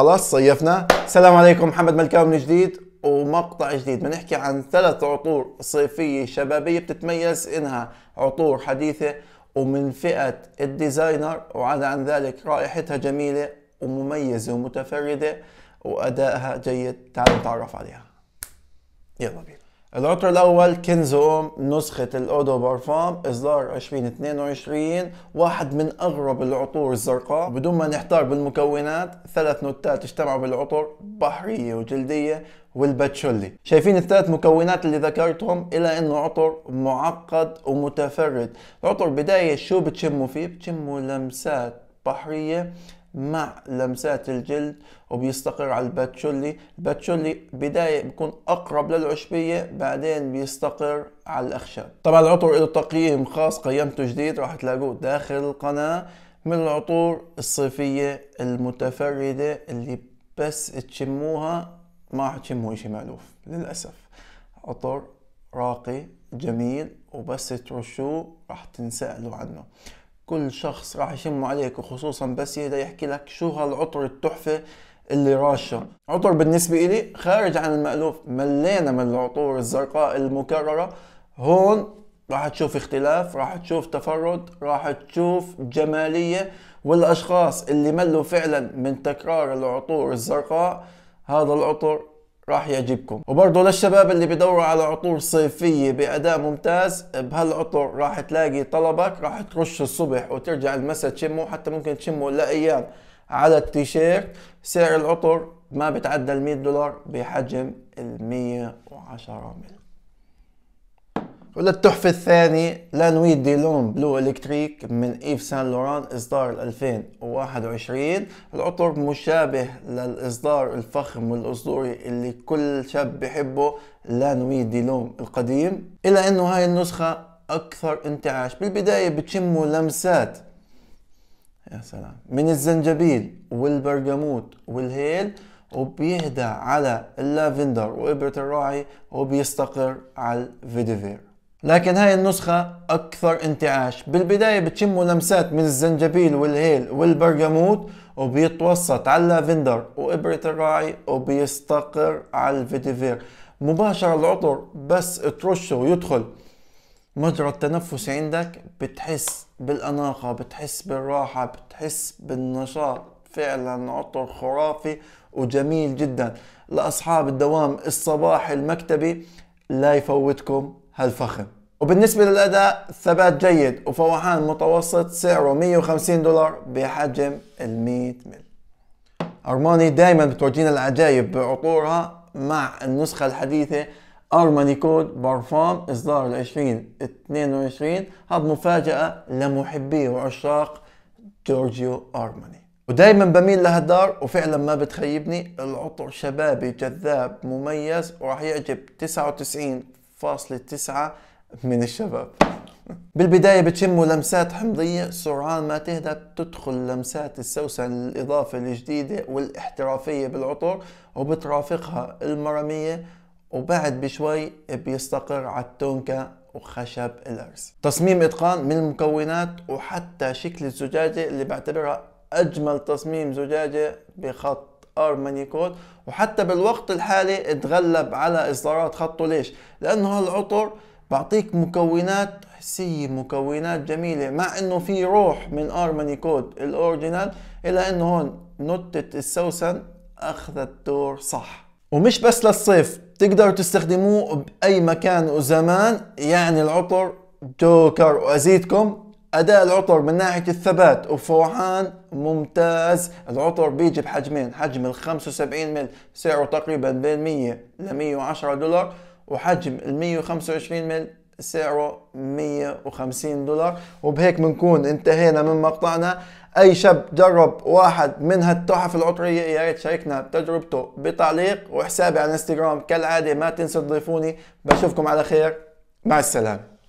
خلاص صيفنا السلام عليكم محمد ملكاوي من جديد ومقطع جديد بنحكي عن ثلاث عطور صيفية شبابية بتتميز إنها عطور حديثة ومن فئة الديزاينر وعدا عن ذلك رائحتها جميلة ومميزة ومتفردة وأدائها جيد تعالوا نتعرف عليها يلا بينا العطر الاول اوم نسخة الاودو بارفام اصدار 2022 واحد من اغرب العطور الزرقاء بدون ما نحتار بالمكونات ثلاث نوتات اجتمعوا بالعطر بحرية وجلدية والباتشولي شايفين الثلاث مكونات اللي ذكرتهم الى انه عطر معقد ومتفرد العطر بداية شو بتشموا فيه بتشموا لمسات بحرية مع لمسات الجلد وبيستقر على الباتشولي الباتشولي بداية بيكون أقرب للعشبية بعدين بيستقر على الأخشاب طبعا العطر له تقييم خاص قيمته جديد راح تلاقوه داخل القناة من العطور الصيفية المتفردة اللي بس تشموها ما راح تشموا شيء مألوف للأسف عطر راقي جميل وبس ترشوه راح تنسألوا عنه كل شخص راح يشموا عليك وخصوصا بس يهدى يحكي لك شو هالعطر التحفة اللي راشة عطر بالنسبة إلي خارج عن المألوف ملينا من العطور الزرقاء المكررة هون راح تشوف اختلاف راح تشوف تفرد راح تشوف جمالية والأشخاص اللي ملوا فعلا من تكرار العطور الزرقاء هذا العطر راح يعجبكم وبرضه للشباب اللي بيدوروا على عطور صيفية بأداء ممتاز بهالعطر راح تلاقي طلبك راح ترش الصبح وترجع المساء تشمه حتى ممكن تشمه لأيام على التيشيرت سعر العطر ما بتعدى ال 100 دولار بحجم ال 110 مل وللتحفة الثاني لانوي دي لون بلو الكتريك من ايف سان لوران اصدار 2021 العطر مشابه للاصدار الفخم والاسطوري اللي كل شاب بحبه لانوي دي لون القديم الا انه هاي النسخة اكثر انتعاش بالبداية بتشموا لمسات يا سلام من الزنجبيل والبرجموت والهيل وبيهدى على اللافندر وإبرة الراعي وبيستقر على الفيديفير لكن هاي النسخة أكثر انتعاش بالبداية بتشموا لمسات من الزنجبيل والهيل والبرجموت وبيتوسط على اللافندر وإبرة الراعي وبيستقر على الفيتيفير مباشرة العطر بس ترشه ويدخل مجرى التنفس عندك بتحس بالأناقة بتحس بالراحة بتحس بالنشاط فعلا عطر خرافي وجميل جدا لأصحاب الدوام الصباحي المكتبي لا يفوتكم هالفخم وبالنسبة للأداء ثبات جيد وفوحان متوسط سعره 150 دولار بحجم ال 100 مل أرماني دايما بتورجينا العجايب بعطورها مع النسخة الحديثة أرماني كود بارفام إصدار 2022 هذا مفاجأة لمحبي وعشاق جورجيو أرماني ودايما بميل لهالدار وفعلا ما بتخيبني العطر شبابي جذاب مميز وراح يعجب من الشباب بالبداية بتشموا لمسات حمضية سرعان ما تهدى بتدخل لمسات السوسن الإضافة الجديدة والاحترافية بالعطر وبترافقها المرمية وبعد بشوي بيستقر على التونكا وخشب الأرز تصميم إتقان من المكونات وحتى شكل الزجاجة اللي بعتبرها أجمل تصميم زجاجة بخط كود وحتى بالوقت الحالي اتغلب على اصدارات خطه ليش؟ لانه هالعطر بعطيك مكونات حسية مكونات جميلة مع انه في روح من ماني كود الاوريجينال الى انه هون نوتة السوسن اخذت دور صح ومش بس للصيف تقدروا تستخدموه باي مكان وزمان يعني العطر جوكر وازيدكم اداء العطر من ناحيه الثبات والفوحان ممتاز العطر بيجي بحجمين حجم ال 75 مل سعره تقريبا بين 100 ل 110 دولار وحجم ال 125 مل سعره 150 دولار وبهيك بنكون انتهينا من مقطعنا اي شاب جرب واحد من هالتحف العطريه يا ريت شاركنا تجربته بتعليق وحسابي على الانستغرام كالعاده ما تنسوا تضيفوني بشوفكم على خير مع السلامه